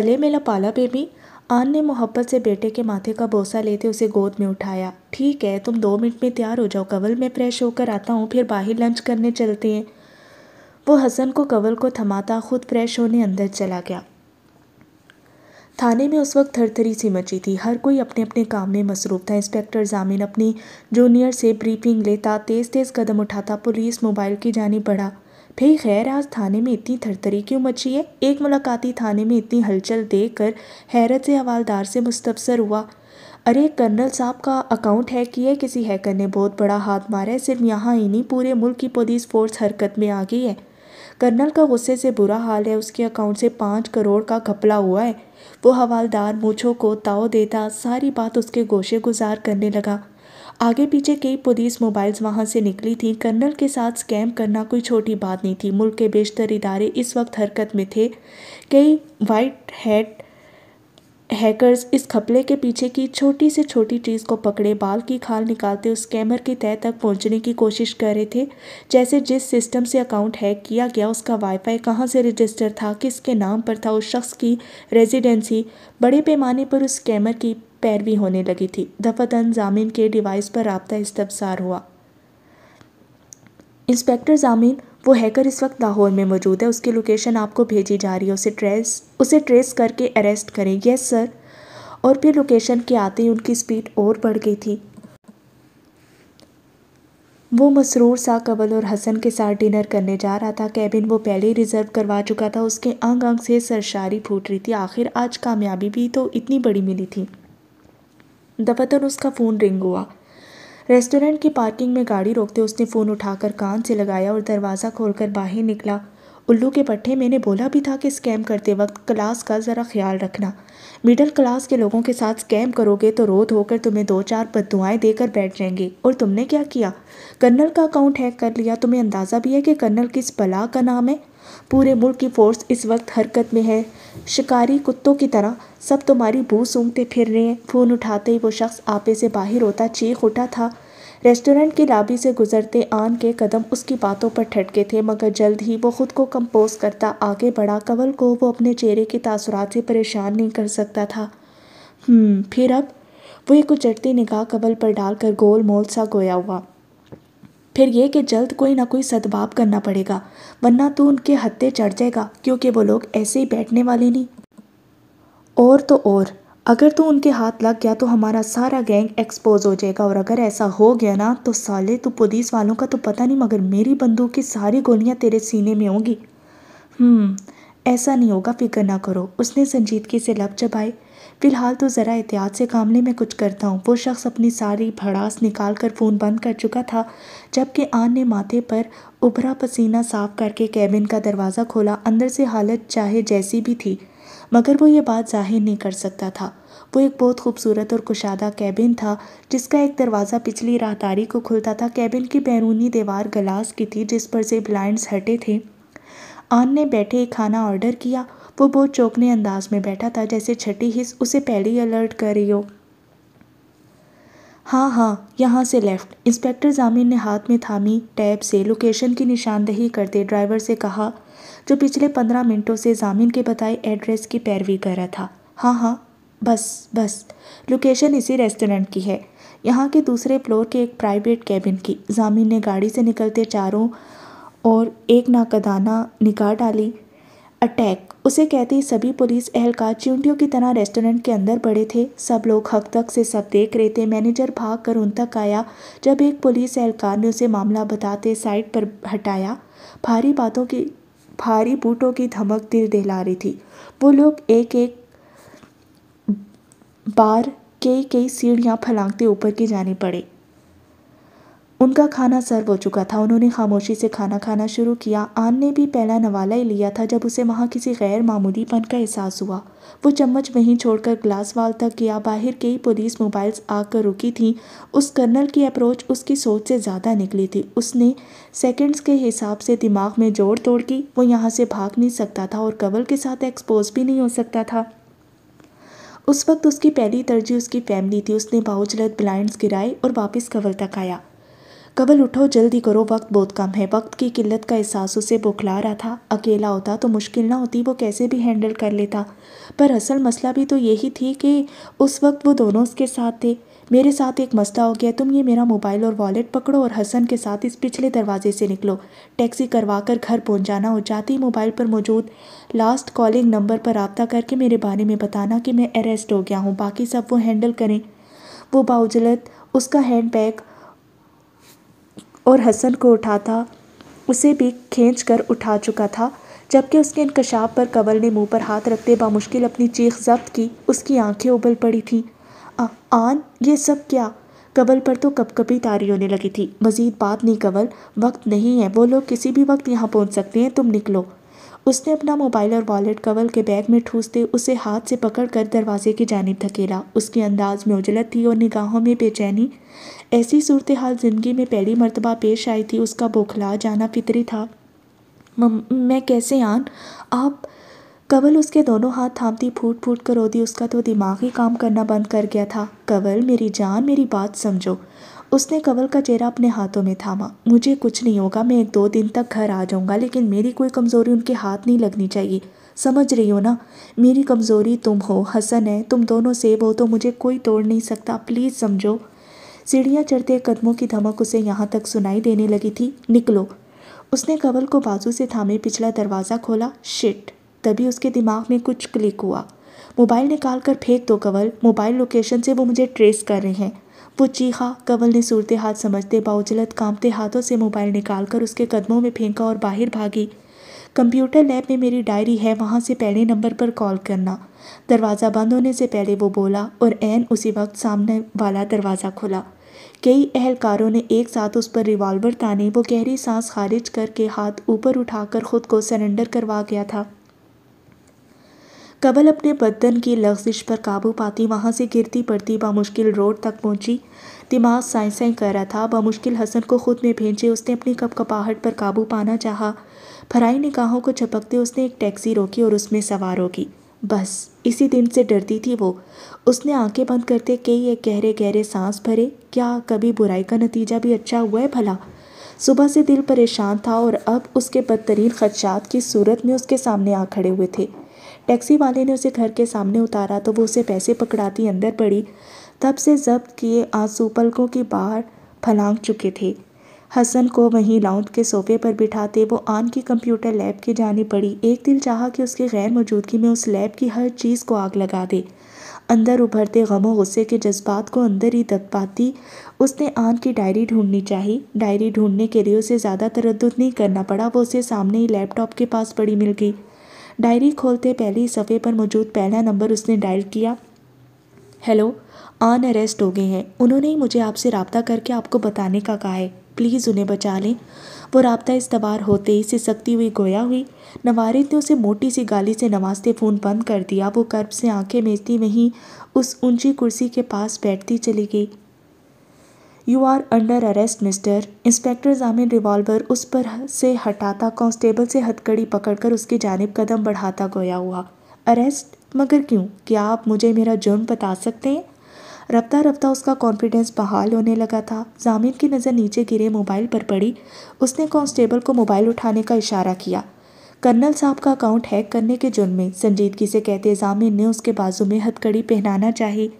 अले मेला पाला बेबी आन ने मोहब्बत से बेटे के माथे का बोसा लेते उसे गोद में उठाया ठीक है तुम दो मिनट में तैयार हो जाओ कवल मैं फ्रेश होकर आता हूँ फिर बाहर लंच करने चलते हैं वो हसन को कवल को थमाता खुद फ्रेश होने अंदर चला गया थाने में उस वक्त थरथरी सी मची थी हर कोई अपने अपने काम में मसरूफ था इंस्पेक्टर जामिन अपनी जूनियर से ब्रीफिंग लेता तेज़ तेज़ कदम उठाता पुलिस मोबाइल की जानी बढ़ा भाई खैर आज थाने में इतनी थरथरी क्यों मची है एक मुलाकाती थाने में इतनी हलचल देख कर हैरत से हवालदार से मुस्तबसर हुआ अरे कर्नल साहब का अकाउंट हैक किया है किसी हैकर ने बहुत बड़ा हाथ मारा है सिर्फ यहाँ ही नहीं पूरे मुल्क की पुलिस फोर्स हरकत में आ गई है कर्नल का गुस्से से बुरा हाल है उसके अकाउंट से पाँच करोड़ का घपला हुआ है वो हवालदार मूछों को ताव देता सारी बात उसके गोशे गुजार करने लगा आगे पीछे कई पुलिस मोबाइल्स वहाँ से निकली थी कर्नल के साथ स्कैम करना कोई छोटी बात नहीं थी मुल्क के बेशतर इदारे इस वक्त हरकत में थे कई वाइट हैड हैकर्स इस खपले के पीछे की छोटी से छोटी चीज़ को पकड़े बाल की खाल निकालते उस स्कैमर के तय तक पहुंचने की कोशिश कर रहे थे जैसे जिस सिस्टम से अकाउंट हैक किया गया उसका वाईफाई कहां से रजिस्टर था किसके नाम पर था उस शख्स की रेजिडेंसी बड़े पैमाने पर उस स्कैमर की पैरवी होने लगी थी दफातन जामिन के डिवाइस पर रबता इस्तबसार हुआ इंस्पेक्टर जामिन वो हैकर इस वक्त लाहौर में मौजूद है उसकी लोकेशन आपको भेजी जा रही है उसे ट्रेस उसे ट्रेस करके अरेस्ट करें यस सर और फिर लोकेशन के आते ही उनकी स्पीड और बढ़ गई थी वो मसरूर सा कबल और हसन के साथ डिनर करने जा रहा था कैबिन वो पहले ही रिज़र्व करवा चुका था उसके अंग अंग से सरशारी फूट रही थी आखिर आज कामयाबी भी तो इतनी बड़ी मिली थी दफतन उसका फ़ोन रिंग हुआ रेस्टोरेंट की पार्किंग में गाड़ी रोकते उसने फ़ोन उठाकर कान से लगाया और दरवाज़ा खोलकर बाहर निकला उल्लू के पट्टे मैंने बोला भी था कि स्कैम करते वक्त क्लास का ज़रा ख्याल रखना मिडिल क्लास के लोगों के साथ स्कैम करोगे तो रोध होकर तुम्हें दो चार बदुआएँ देकर बैठ जाएंगे और तुमने क्या किया कर्नल का अकाउंट हैक कर लिया तुम्हें अंदाज़ा भी है कि कर्नल किस बला का नाम है पूरे मुल्क की फोर्स इस वक्त हरकत में है शिकारी कुत्तों की तरह सब तुम्हारी भू सूंघते फिर रहे हैं फ़ोन उठाते ही वो शख्स आपे से बाहर होता चीख उठा था रेस्टोरेंट की लाबी से गुजरते आन के कदम उसकी बातों पर ठटके थे मगर जल्द ही वो खुद को कंपोज करता आगे बढ़ा कंवल को वो अपने चेहरे के तासरात से परेशान नहीं कर सकता था हम्म, फिर अब वो एक उचटती निगाह कंवल पर डालकर गोल मोल सा गोया हुआ फिर ये कि जल्द कोई ना कोई सदभाव करना पड़ेगा वरना तो उनके हत्ते चढ़ जाएगा क्योंकि वो लोग ऐसे ही बैठने वाले नहीं और तो और अगर तू उनके हाथ लग गया तो हमारा सारा गैंग एक्सपोज हो जाएगा और अगर ऐसा हो गया ना तो साले तो पुलिस वालों का तो पता नहीं मगर मेरी बंदूक की सारी गोलियां तेरे सीने में होंगी हम्म ऐसा नहीं होगा फिक्र ना करो उसने संजीदगी से लप चबाई फ़िलहाल तो ज़रा एहतियात से काम ले मैं कुछ करता हूँ वो शख्स अपनी सारी भड़ास निकाल कर फ़ोन बंद कर चुका था जबकि आन ने माथे पर उभरा पसीना साफ करके कैबिन का दरवाज़ा खोला अंदर से हालत चाहे जैसी भी थी मगर वो ये बात जाहिर नहीं कर सकता था वो एक बहुत खूबसूरत और कुशादा कैबिन था जिसका एक दरवाज़ा पिछली राहदारी को खुलता था कैबिन की बैरूनी दीवार गलास की थी जिस पर से ब्लाइंड्स हटे थे आन ने बैठे खाना ऑर्डर किया वो बहुत चौकने अंदाज में बैठा था जैसे छठी हिस्स उसे पहले ही अलर्ट कर रही हो हाँ हाँ यहाँ से लेफ्ट इंस्पेक्टर जामिन ने हाथ में थामी टैब से लोकेशन की निशानदही करते ड्राइवर से कहा जो पिछले पंद्रह मिनटों से जामिन के बताए एड्रेस की पैरवी कर रहा था हाँ हाँ बस बस लोकेशन इसी रेस्टोरेंट की है यहाँ के दूसरे फ्लोर के एक प्राइवेट कैबिन की जामिन ने गाड़ी से निकलते चारों और एक नाकदाना निकाह डाली अटैक उसे कहते ही सभी पुलिस एहलकार चिंटियों की तरह रेस्टोरेंट के अंदर पड़े थे सब लोग हक तक से सब देख रहे थे मैनेजर भाग कर उन तक आया जब एक पुलिस एहलकार ने उसे मामला बताते साइड पर हटाया भारी बातों की भारी बूटों की धमक दिल दहला रही थी वो लोग एक एक बार कई कई सीढ़ियाँ फलांगते ऊपर की जानी पड़े उनका खाना सर्व हो चुका था उन्होंने खामोशी से खाना खाना शुरू किया आन ने भी पहला नवाला ही लिया था जब उसे वहाँ किसी गैर मामूलीपन का एहसास हुआ वो चम्मच वहीं छोड़कर वाल तक गया बाहर कई पुलिस मोबाइल्स आकर रुकी थी उस कर्नल की अप्रोच उसकी सोच से ज़्यादा निकली थी उसने सेकेंड्स के हिसाब से दिमाग में जोड़ तोड़ की वो यहाँ से भाग नहीं सकता था और कवल के साथ एक्सपोज भी नहीं हो सकता था उस वक्त उसकी पहली तरजीह उसकी फैमिली थी उसने बाउजलत ब्लाइंड्स गिराए और वापस कवल तक आया कबल उठो जल्दी करो वक्त बहुत कम है वक्त की किल्लत का एहसास उसे बुखला रहा था अकेला होता तो मुश्किल ना होती वो कैसे भी हैंडल कर लेता पर असल मसला भी तो यही थी कि उस वक्त वो दोनों उसके साथ थे मेरे साथ एक मसला हो गया तुम ये मेरा मोबाइल और वॉलेट पकड़ो और हसन के साथ इस पिछले दरवाजे से निकलो टैक्सी करवा कर घर पहुँच जाना हो जाती मोबाइल पर मौजूद लास्ट कॉलिंग नंबर पर रबता करके मेरे बारे में बताना कि मैं अरेस्ट हो गया हूँ बाकी सब वो हैंडल करें वो बाउजलत उसका हैंड बैग और हसन को उठा था उसे भी खींच कर उठा चुका था जबकि उसके इनकशाफ पर कंवल ने मुंह पर हाथ रखते बामुश्किल अपनी चीख जब्त की उसकी आंखें उबल पड़ी थी आ, आन ये सब क्या कंवल पर तो कपकपी तारी होने लगी थी मज़ीद बात नहीं कंवल वक्त नहीं है वो लोग किसी भी वक्त यहाँ पहुँच सकते हैं तुम निकलो उसने अपना मोबाइल और वॉलेट कवल के बैग में ठूसते उसे हाथ से पकड़कर दरवाजे की जानब धकेला उसके अंदाज में उजलत थी और निगाहों में बेचैनी ऐसी सूरत हाल ज़िंदगी में पहली मरतबा पेश आई थी उसका बौखला जाना फितरी था मैं कैसे आन आप कंवल उसके दोनों हाथ थामती फूट फूट कर रोती उसका तो दिमाग ही काम करना बंद कर गया था कंवल मेरी जान मेरी बात समझो उसने कंवल का चेहरा अपने हाथों में थामा मुझे कुछ नहीं होगा मैं एक दो दिन तक घर आ जाऊँगा लेकिन मेरी कोई कमज़ोरी उनके हाथ नहीं लगनी चाहिए समझ रही हो ना मेरी कमज़ोरी तुम हो हसन है तुम दोनों सेब हो तो मुझे कोई तोड़ नहीं सकता प्लीज़ समझो सीढ़ियाँ चढ़ते कदमों की धमक उसे यहाँ तक सुनाई देने लगी थी निकलो उसने कंवल को बाजू से थामे पिछला दरवाज़ा खोला शिट तभी उसके दिमाग में कुछ क्लिक हुआ मोबाइल निकाल कर फेंक दो कंवल मोबाइल लोकेशन से वो मुझे ट्रेस कर रहे हैं वो चीखा कंवल ने सूरत हाथ समझते बाउजलत कामते हाथों से मोबाइल निकाल कर उसके कदमों में फेंका और बाहर भागी कंप्यूटर लैब में मेरी डायरी है वहाँ से पहले नंबर पर कॉल करना दरवाज़ा बंद होने से पहले वो बोला और एन उसी वक्त सामने वाला दरवाज़ा खुला कई अहलकारों ने एक साथ उस पर रिवॉल्वर ताने वो गहरी सांस खारिज करके हाथ ऊपर उठाकर ख़ुद को सरेंडर करवा गया था कबल अपने बदन की लफ्जिश पर काबू पाती वहाँ से गिरती पड़ती बामुश्किल रोड तक पहुँची दिमाग साई साई कर रहा था बामुश्किल हसन को खुद में भेजे उसने अपनी कपकपाहट पर काबू पाना चाहा भराई निगाहों को चपकते उसने एक टैक्सी रोकी और उसमें सवार होगी बस इसी दिन से डरती थी वो उसने आंखें बंद करते कई एक गहरे गहरे सांस भरे क्या कभी बुराई का नतीजा भी अच्छा हुआ है भला सुबह से दिल परेशान था और अब उसके बदतरीन खदशात की सूरत में उसके सामने आ खड़े हुए थे टैक्सी वाले ने उसे घर के सामने उतारा तो वो उसे पैसे पकड़ाती अंदर पड़ी तब से जब्त किए आंसू पलकों की बाहर फलांग चुके थे हसन को वहीं लाउंज के सोफे पर बिठाते वो आन की कंप्यूटर लैब की जानी पड़ी एक दिल चाहा कि उसके गैर मौजूदगी में उस लैब की हर चीज़ को आग लगा दे अंदर उभरते गमो गुस्से के जज्बात को अंदर ही पाती उसने आन की डायरी ढूंढनी चाहिए डायरी ढूंढने के लिए उसे ज़्यादा तरद नहीं करना पड़ा वो उसे सामने ही लैपटॉप के पास पड़ी मिल गई डायरी खोलते पहले ही सफ़े पर मौजूद पहला नंबर उसने डायल किया हेलो आन अरेस्ट हो गए हैं उन्होंने ही मुझे आपसे रबता करके आपको बताने का कहा है प्लीज़ उन्हें बचा लें वो रबता इस्तवार होते ही सिसकती हुई गोया हुई नवारिद ने उसे मोटी सी गाली से नवाजते फ़ोन बंद कर दिया वो कर्ब से आंखें मेजती वहीं उस ऊंची कुर्सी के पास बैठती चली गई you are under arrest mister inspector जामिन रिवॉल्वर उस पर से हटाता कांस्टेबल से हथकड़ी पकड़कर उसकी जानब कदम बढ़ाता गोया हुआ अरेस्ट मगर क्यों क्या आप मुझे मेरा जुर्म बता सकते हैं रफ्ता रफ्ता उसका कॉन्फिडेंस बहाल होने लगा था जामिन की नज़र नीचे गिरे मोबाइल पर पड़ी उसने कांस्टेबल को मोबाइल उठाने का इशारा किया कर्नल साहब का अकाउंट हैक करने के जुर्म में संजीदगी से कहते जामिन ने उसके बाजू में हथकड़ी पहनाना चाहिए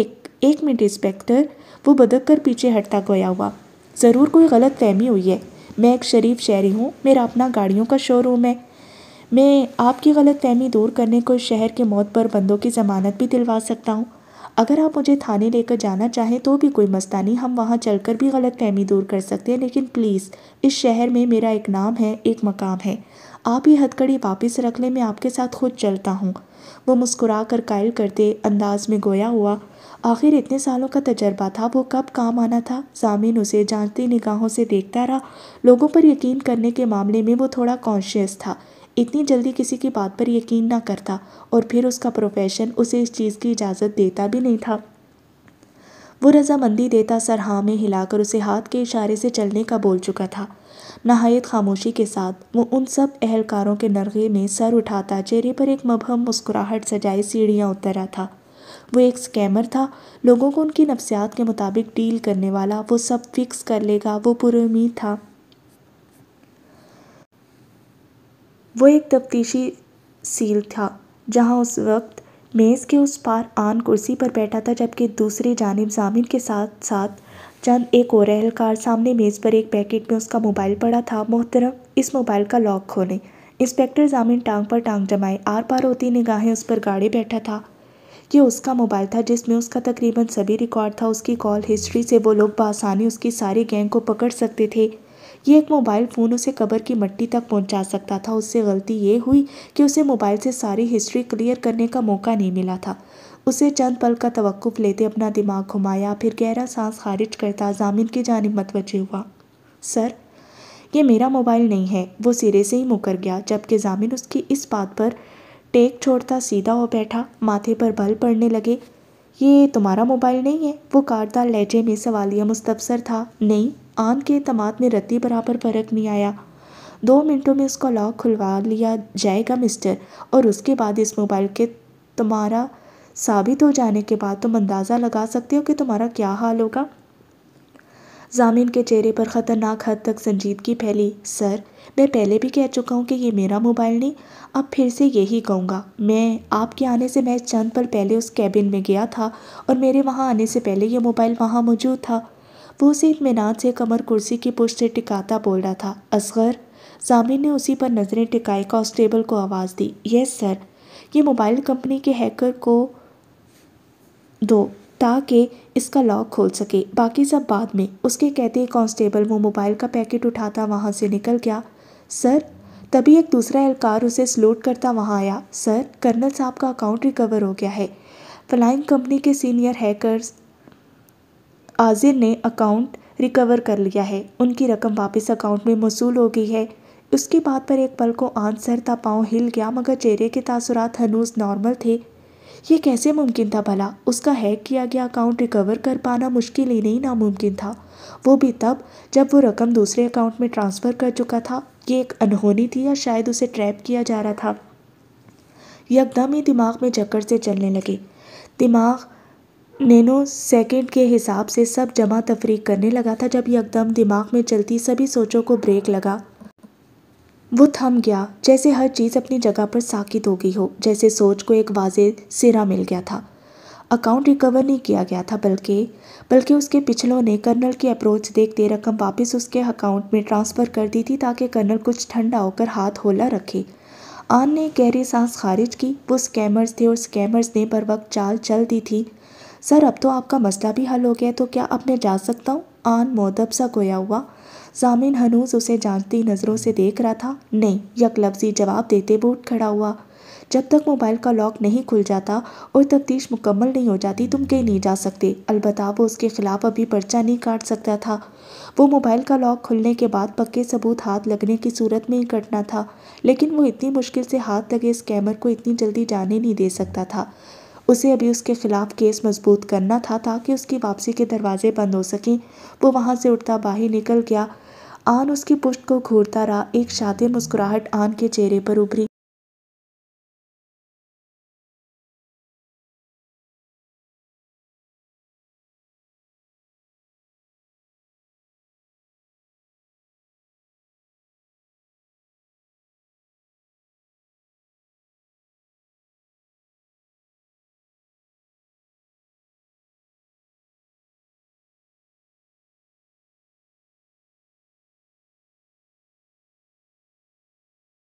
एक एक मिनट इंस्पेक्टर वो बदक कर पीछे हटता गया हुआ ज़रूर कोई गलत फहमी हुई है मैं एक शरीफ शहरी हूँ मेरा अपना गाड़ियों का शोरूम है मैं आपकी गलत फहमी दूर करने को शहर के मौत पर बंदों की ज़मानत भी दिलवा सकता हूँ अगर आप मुझे थाने लेकर जाना चाहें तो भी कोई मसला नहीं हम वहाँ चल कर भी गलत फहमी दूर कर सकते हैं लेकिन प्लीज़ इस शहर में मेरा एक नाम है एक मकाम है आप ये हथकड़ी वापस रख लें मैं आपके साथ खुद चलता हूँ वो मुस्कुरा कर कायल करते अंदाज में गोया हुआ आखिर इतने सालों का तजर्बा था वो कब काम आना था जामिन उसे जानती निगाहों से देखता रहा लोगों पर यकीन करने के मामले में वो थोड़ा कॉन्शियस था इतनी जल्दी किसी की बात पर यकीन ना करता और फिर उसका प्रोफेशन उसे इस चीज़ की इजाज़त देता भी नहीं था वो रजामंदी देता सर हाँ में हिलाकर उसे हाथ के इशारे से चलने का बोल चुका था नहायत खामोशी के साथ वो उन सब अहलकारों के नरगे में सर उठाता चेहरे पर एक मबहम मुस्कुराहट सजाई सीढ़ियाँ उतरा था वो एक स्कैमर था लोगों को उनकी नफ्सियात के मुताबिक डील करने वाला वो सब फिक्स कर लेगा वो पुरुद था वो एक तफ्तीशी सील था जहां उस वक्त मेज़ के उस पार आन कुर्सी पर बैठा था जबकि दूसरी जानब जामिन के साथ साथ चंद एक और अहलकार सामने मेज़ पर एक पैकेट में उसका मोबाइल पड़ा था मोहतरम इस मोबाइल का लॉक खोलें इंस्पेक्टर जामिन टांग पर टांग जमाए आर पार होती निगाहें उस पर गाड़ी बैठा था ये उसका मोबाइल था जिसमें उसका तकरीबन सभी रिकॉर्ड था उसकी कॉल हिस्ट्री से वो लोग बसानी उसकी सारी गैंग को पकड़ सकते थे ये एक मोबाइल फ़ोन उसे कबर की मट्टी तक पहुंचा सकता था उससे गलती ये हुई कि उसे मोबाइल से सारी हिस्ट्री क्लियर करने का मौका नहीं मिला था उसे चंद पल का तवक्फ़ लेते अपना दिमाग घुमाया फिर गहरा सांस खारिज करता जामिन की जानब मतवजे हुआ सर ये मेरा मोबाइल नहीं है वो सिरे से ही मुकर गया जबकि जामिन उसकी इस बात पर टेक छोड़ता सीधा हो बैठा माथे पर बल पड़ने लगे ये तुम्हारा मोबाइल नहीं है वो कारदार लहजे में सवालिया मुस्तफसर था नहीं आन के तमाद में रत्ती बराबर फर्क नहीं आया दो मिनटों में उसका लॉक खुलवा लिया जाएगा मिस्टर और उसके बाद इस मोबाइल के तुम्हारा साबित हो जाने के बाद तुम अंदाज़ा लगा सकते हो कि तुम्हारा क्या हाल होगा जामिन के चेहरे पर ख़तरनाक हद तक संजीदगी फैली सर मैं पहले भी कह चुका हूँ कि ये मेरा मोबाइल नहीं अब फिर से यही कहूँगा मैं आपके आने से मैं चंद पल पहले उस कैबिन में गया था और मेरे वहाँ आने से पहले ये मोबाइल वहाँ मौजूद था वो उसे इतमान से कमर कुर्सी की पुष्ट से टिकाता बोल रहा था असगर जामिन ने उसी पर नज़रें टिकाई कॉन्स्टेबल को आवाज़ दी यस सर ये मोबाइल कंपनी के हैकर को दो ताकि इसका लॉक खोल सके बाकी सब बाद में उसके कहते कांस्टेबल वो मोबाइल का पैकेट उठाता वहाँ से निकल गया सर तभी एक दूसरा एहलकार उसे स्लोट करता वहाँ आया सर कर्नल साहब का अकाउंट रिकवर हो गया है फ्लाइंग कंपनी के सीनियर हैकर्स आजिर ने अकाउंट रिकवर कर लिया है उनकी रकम वापस अकाउंट में मौसू हो गई है उसकी बात पर एक पल को आंसर था पाँव हिल गया मगर चेहरे के तासुरात हनूज नॉर्मल थे ये कैसे मुमकिन था भला उसका हैक किया गया अकाउंट रिकवर कर पाना मुश्किल ही नहीं नामुमकिन था वो भी तब जब वो रकम दूसरे अकाउंट में ट्रांसफ़र कर चुका था ये एक अनहोनी थी या शायद उसे ट्रैप किया जा रहा था यकदम ही दिमाग में चक्कर से चलने लगे दिमाग नैनो सेकेंड के हिसाब से सब जमा तफरीक करने लगा था जब यकदम दिमाग में चलती सभी सोचों को ब्रेक लगा वो थम गया जैसे हर चीज़ अपनी जगह पर साकित हो गई हो जैसे सोच को एक वाजे सिरा मिल गया था अकाउंट रिकवर नहीं किया गया था बल्कि बल्कि उसके पिछलों ने कर्नल की अप्रोच देखते रकम वापस उसके अकाउंट में ट्रांसफ़र कर दी थी ताकि कर्नल कुछ ठंडा होकर हाथ होला रखे आन ने गहरी सांस खारिज की वो स्कैमर्स थे और स्कैमर्स ने बर वक्त चाल चल दी थी सर अब तो आपका मसला भी हल हो गया तो क्या अब मैं जा सकता हूँ आन मोदब सा गोया हुआ सामिन हनूज उसे जानती नज़रों से देख रहा था नहीं लफ्जी जवाब देते बोर्ड खड़ा हुआ जब तक मोबाइल का लॉक नहीं खुल जाता और तफ्तीश मुकम्मल नहीं हो जाती तुम कहीं नहीं जा सकते अलबत् वो उसके खिलाफ अभी पर्चा नहीं काट सकता था वो मोबाइल का लॉक खुलने के बाद पक्के सबूत हाथ लगने की सूरत में ही कटना था लेकिन वो इतनी मुश्किल से हाथ लगे इस कैमर को इतनी जल्दी जाने नहीं दे सकता था उसे अभी उसके खिलाफ केस मजबूत करना था ताकि उसकी वापसी के दरवाजे बंद हो सकें वो वहाँ से उठता बाहर निकल गया आन उसकी पुष्ट को घूरता रहा एक शातिर मुस्कुराहट आन के चेहरे पर उभरी